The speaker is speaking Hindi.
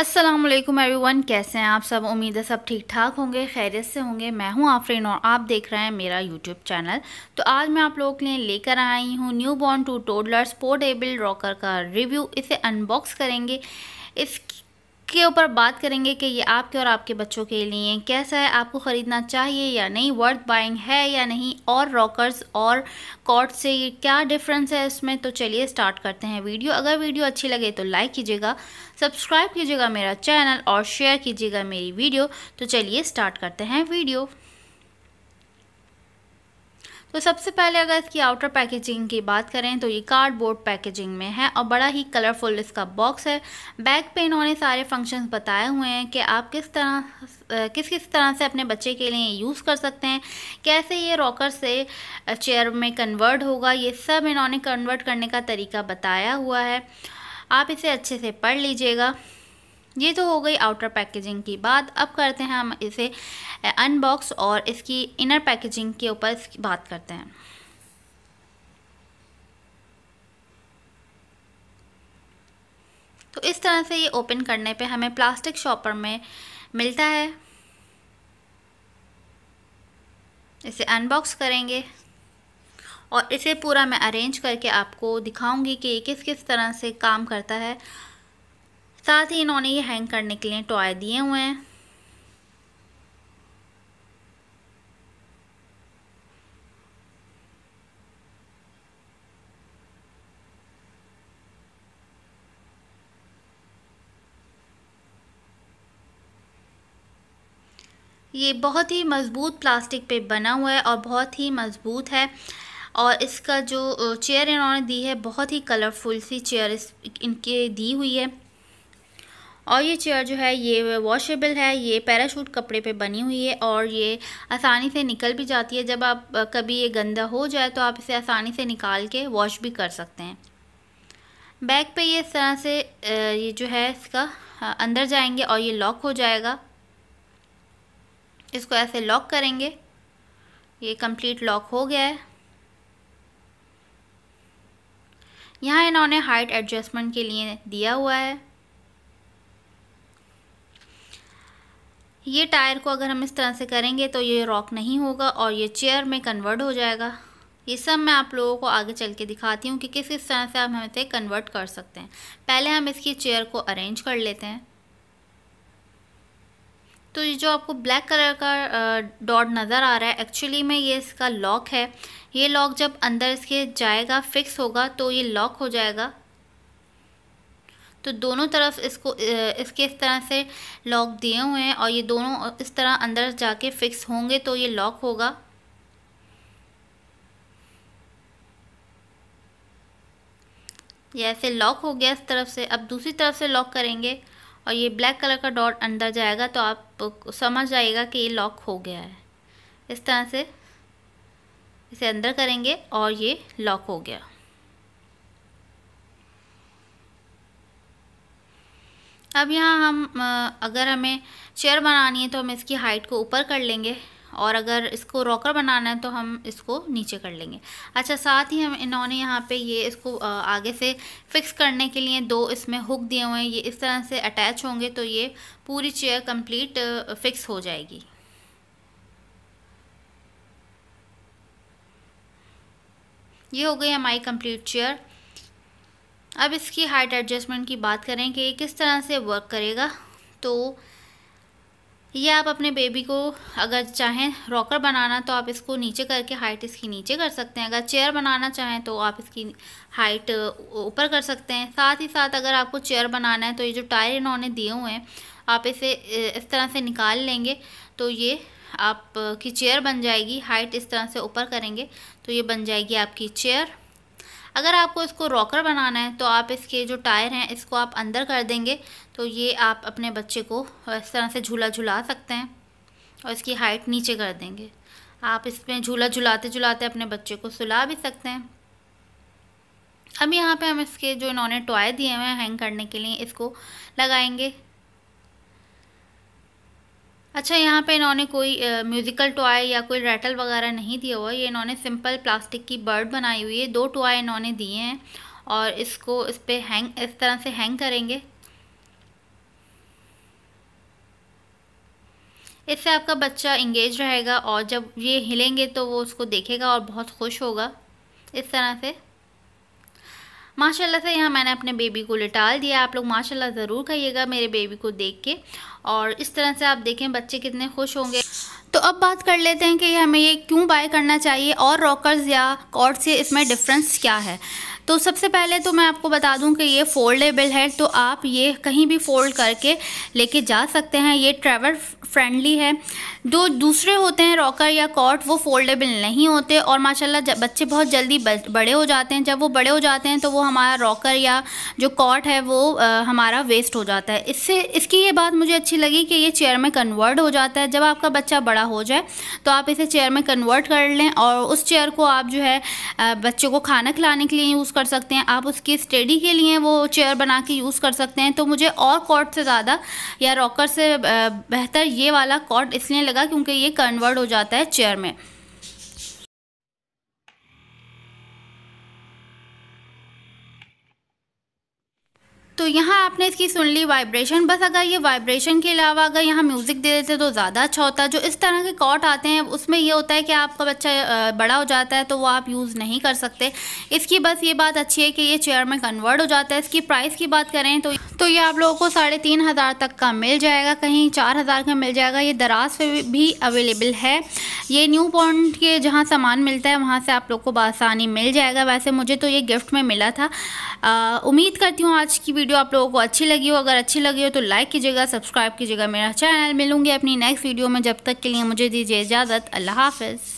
असलम एवरीवन कैसे हैं आप सब उम्मीद है सब ठीक ठाक होंगे खैरियत से होंगे मैं हूं आफरीन और आप देख रहे हैं मेरा यूट्यूब चैनल तो आज मैं आप लोगों के लिए लेकर आई हूं new born to toddlers portable rocker का रिव्यू इसे अनबॉक्स करेंगे इस इसके ऊपर बात करेंगे कि ये आपके और आपके बच्चों के लिए कैसा है आपको ख़रीदना चाहिए या नहीं वर्थ बाइंग है या नहीं और रॉकर्स और कॉर्ड से क्या डिफरेंस है इसमें तो चलिए स्टार्ट करते हैं वीडियो अगर वीडियो अच्छी लगे तो लाइक कीजिएगा सब्सक्राइब कीजिएगा मेरा चैनल और शेयर कीजिएगा मेरी वीडियो तो चलिए स्टार्ट करते हैं वीडियो तो सबसे पहले अगर इसकी आउटर पैकेजिंग की बात करें तो ये कार्डबोर्ड पैकेजिंग में है और बड़ा ही कलरफुल इसका बॉक्स है बैक पे इन्होंने सारे फंक्शंस बताए हुए हैं कि आप किस तरह किस किस तरह से अपने बच्चे के लिए यूज़ कर सकते हैं कैसे ये रॉकर से चेयर में कन्वर्ट होगा ये सब इन्होंने कन्वर्ट करने का तरीका बताया हुआ है आप इसे अच्छे से पढ़ लीजिएगा ये तो हो गई आउटर पैकेजिंग की बात अब करते हैं हम इसे अनबॉक्स और इसकी इनर पैकेजिंग के ऊपर बात करते हैं तो इस तरह से ये ओपन करने पे हमें प्लास्टिक शॉपर में मिलता है इसे अनबॉक्स करेंगे और इसे पूरा मैं अरेंज करके आपको दिखाऊंगी कि ये किस किस तरह से काम करता है साथ ही इन्होंने ये हैंग करने के लिए टॉय दिए हुए हैं ये बहुत ही मज़बूत प्लास्टिक पे बना हुआ है और बहुत ही मज़बूत है और इसका जो चेयर इन्होंने दी है बहुत ही कलरफुल सी चेयर इस इनके दी हुई है और ये चेयर जो है ये वॉशेबल है ये पैराशूट कपड़े पे बनी हुई है और ये आसानी से निकल भी जाती है जब आप कभी ये गंदा हो जाए तो आप इसे आसानी से निकाल के वॉश भी कर सकते हैं बैक पे ये इस तरह से ये जो है इसका अंदर जाएंगे और ये लॉक हो जाएगा इसको ऐसे लॉक करेंगे ये कंप्लीट लॉक हो गया है यहाँ इन्होंने हाइट एडजस्टमेंट के लिए दिया हुआ है ये टायर को अगर हम इस तरह से करेंगे तो ये रॉक नहीं होगा और ये चेयर में कन्वर्ट हो जाएगा ये सब मैं आप लोगों को आगे चल के दिखाती हूँ कि किस किस तरह से आप हम इसे कन्वर्ट कर सकते हैं पहले हम इसकी चेयर को अरेंज कर लेते हैं तो ये जो आपको ब्लैक कलर का डॉट नज़र आ रहा है एक्चुअली में ये इसका लॉक है ये लॉक जब अंदर इसके जाएगा फिक्स होगा तो ये लॉक हो जाएगा तो दोनों तरफ इसको इसके इस तरह से लॉक दिए हुए हैं और ये दोनों इस तरह अंदर जाके फिक्स होंगे तो ये लॉक होगा ये ऐसे लॉक हो गया इस तरफ से अब दूसरी तरफ से लॉक करेंगे और ये ब्लैक कलर का डॉट अंदर जाएगा तो आप समझ जाएगा कि ये लॉक हो गया है इस तरह से इसे अंदर करेंगे और ये लॉक हो गया अब यहाँ हम अगर हमें चेयर बनानी है तो हम इसकी हाइट को ऊपर कर लेंगे और अगर इसको रॉकर बनाना है तो हम इसको नीचे कर लेंगे अच्छा साथ ही हम इन्होंने यहाँ पे ये इसको आगे से फिक्स करने के लिए दो इसमें हुक दिए हुए हैं ये इस तरह से अटैच होंगे तो ये पूरी चेयर कंप्लीट फिक्स हो जाएगी ये हो गई हमारी कंप्लीट चेयर अब इसकी हाइट एडजस्टमेंट की बात करें कि ये किस तरह से वर्क करेगा तो ये आप अपने बेबी को अगर चाहें रॉकर बनाना तो आप इसको नीचे करके हाइट इसकी नीचे कर सकते हैं अगर चेयर बनाना चाहें तो आप इसकी हाइट ऊपर कर सकते हैं साथ ही साथ अगर आपको चेयर बनाना है तो ये जो टायर इन्होंने दिए हुए हैं आप इसे इस तरह से निकाल लेंगे तो ये आपकी चेयर बन जाएगी हाइट इस तरह से ऊपर करेंगे तो ये बन जाएगी आपकी चेयर अगर आपको इसको रॉकर बनाना है तो आप इसके जो टायर हैं इसको आप अंदर कर देंगे तो ये आप अपने बच्चे को इस तरह से झूला झुला सकते हैं और इसकी हाइट नीचे कर देंगे आप इसमें झूला झुलाते झुलाते अपने बच्चे को सुला भी सकते हैं अब यहाँ पे हम इसके जो इन्होंने टॉय दिए हुए हैं हैंग करने के लिए इसको लगाएंगे अच्छा यहाँ पे इन्होंने कोई म्यूज़िकल टॉय या कोई रैटल वगैरह नहीं दिया हुआ ये इन्होंने सिंपल प्लास्टिक की बर्ड बनाई हुई है दो टॉय इन्होंने दिए हैं और इसको इस पर हैंग इस तरह से हैंग करेंगे इससे आपका बच्चा इंगेज रहेगा और जब ये हिलेंगे तो वो उसको देखेगा और बहुत खुश होगा इस तरह से माशाल्लाह से यहाँ मैंने अपने बेबी को लिटाल दिया आप लोग माशाल्लाह ज़रूर कहिएगा मेरे बेबी को देख के और इस तरह से आप देखें बच्चे कितने खुश होंगे तो अब बात कर लेते हैं कि हमें ये क्यों बाय करना चाहिए और रॉकर्स या कॉर्ड से इसमें डिफरेंस क्या है तो सबसे पहले तो मैं आपको बता दूं कि ये फोल्डेबल है तो आप ये कहीं भी फोल्ड करके लेके जा सकते हैं ये ट्रैवल फ्रेंडली है जो दूसरे होते हैं रॉकर या कॉट वो फोल्डेबल नहीं होते और माशाल्लाह बच्चे बहुत जल्दी बड़े हो जाते हैं जब वो बड़े हो जाते हैं तो वो हमारा रॉकर या जो कॉट है वो आ, हमारा वेस्ट हो जाता है इससे इसकी ये बात मुझे अच्छी लगी कि ये चेयर में कन्वर्ट हो जाता है जब आपका बच्चा बड़ा वाला हो जाए तो आप इसे चेयर में कन्वर्ट कर लें और उस चेयर को आप जो है बच्चों को खाना खिलाने के लिए यूज़ कर सकते हैं आप उसकी स्टडी के लिए वो चेयर बना के यूज़ कर सकते हैं तो मुझे और कॉट से ज़्यादा या रॉकर से बेहतर ये वाला कॉट इसलिए लगा क्योंकि ये कन्वर्ट हो जाता है चेयर में तो यहाँ आपने इसकी सुन ली वाइब्रेशन बस अगर ये वाइब्रेशन के अलावा अगर यहाँ म्यूज़िक दे देते तो ज़्यादा अच्छा होता जो इस तरह के कॉट आते हैं उसमें ये होता है कि आपका अच्छा, बच्चा बड़ा हो जाता है तो वो आप यूज़ नहीं कर सकते इसकी बस ये बात अच्छी है कि ये चेयर में कन्वर्ट हो जाता है इसकी प्राइस की बात करें तो तो ये आप लोगों को साढ़े तीन हज़ार तक का मिल जाएगा कहीं चार हज़ार का मिल जाएगा ये दराज पे भी अवेलेबल है ये न्यू पॉइंट के जहाँ सामान मिलता है वहाँ से आप लोग को बसानी मिल जाएगा वैसे मुझे तो ये गिफ्ट में मिला था उम्मीद करती हूँ आज की वीडियो वीडियो आप लोगों को अच्छी लगी हो अगर अच्छी लगी हो तो लाइक कीजिएगा सब्सक्राइब कीजिएगा मेरा चैनल मिलूंगी अपनी नेक्स्ट वीडियो में जब तक के लिए मुझे दीजिए इजाज़त अल्लाह हाफिज़